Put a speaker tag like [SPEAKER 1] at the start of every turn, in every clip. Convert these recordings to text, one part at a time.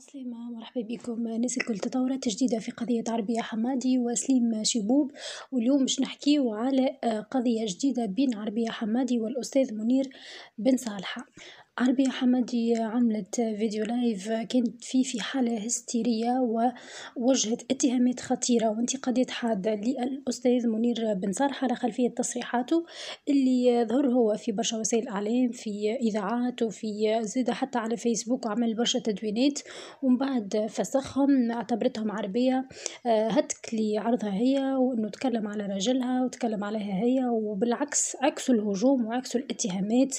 [SPEAKER 1] عسلامة مرحبا بكم ناس الكل تطورات جديدة في قضية عربية حمادي وسليم شيبوب واليوم باش نحكيو على آه، قضية جديدة بين عربية حمادي والأستاذ منير بن صالحة عربية حمادي عملت فيديو لايف كانت فيه في حالة هستيرية ووجهت اتهامات خطيرة وانتقادات حادة للأستاذ منير بن صالح على خلفية تصريحاته اللي ظهر هو في برشا وسائل الإعلام في إذاعات وفي زيادة حتى على فيسبوك وعمل برشا تدوينات ومن بعد فسخهم اعتبرتهم عربية آه، هتك لعرضها هي وأنه تكلم على راجلها وتكلم عليها هي وبالعكس عكس الهجوم وعكس الاتهامات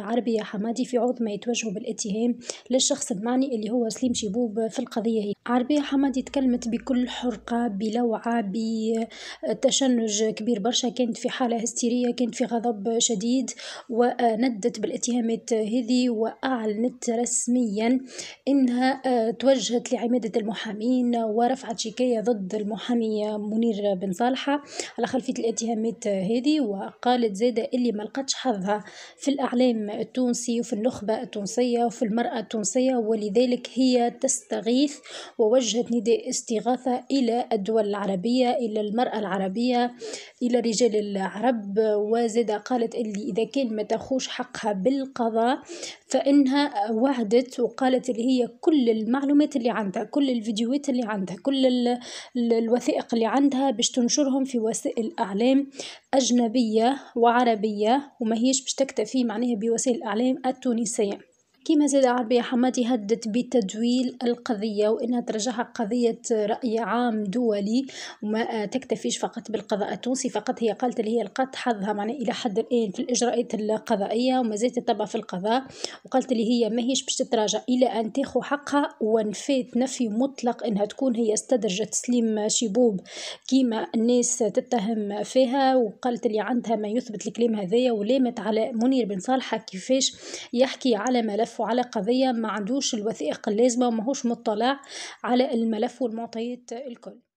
[SPEAKER 1] لعربية حمادي الرمادي في عوض ما يتوجهوا بالاتهام للشخص المعني اللي هو سليم شيبوب في القضية هي عربية حمادي تكلمت بكل حرقة بلوعة بتشنج كبير برشا كانت في حالة هستيرية كانت في غضب شديد وندت بالاتهامات هذه وأعلنت رسميا أنها توجهت لعمادة المحامين ورفعت شكاية ضد المحامي منير بن صالحة على خلفية الاتهامات هذه وقالت زادة اللي ملقتش حظها في الإعلام التونسي التونسي وفي النخبة التونسية وفي المرأة التونسية ولذلك هي تستغيث ووجهت نداء استغاثة إلى الدول العربية إلى المرأة العربية إلى رجال العرب وزاد قالت اللي إذا كان ما تخوش حقها بالقضاء فإنها وعدت وقالت اللي هي كل المعلومات اللي عندها كل الفيديوهات اللي عندها كل الوثائق اللي عندها باش تنشرهم في وسائل أعلام أجنبية وعربية وما هيش باش تكتفي معناها بوسائل الأعلام التونسية كيما زاد عربية حماتي هدت بتدويل القضية وإنها ترجعها قضية رأي عام دولي وما تكتفيش فقط بالقضاء التونسي فقط هي قالت اللي هي لقات حظها معنا إلى حد الآن في الإجراءات القضائية وما زالت تتبع في القضاء وقالت اللي هي ماهيش باش تتراجع إلى أن تاخو حقها ونفيت نفي مطلق إنها تكون هي استدرجت سليم شيبوب كيما الناس تتهم فيها وقالت اللي عندها ما يثبت الكلام هذايا ولامت على منير بن صالحة كيفاش يحكي على ملف ملف وعلى قضية ما عندوش الوثائق اللازمة هوش مطلع على الملف والمعطيات الكل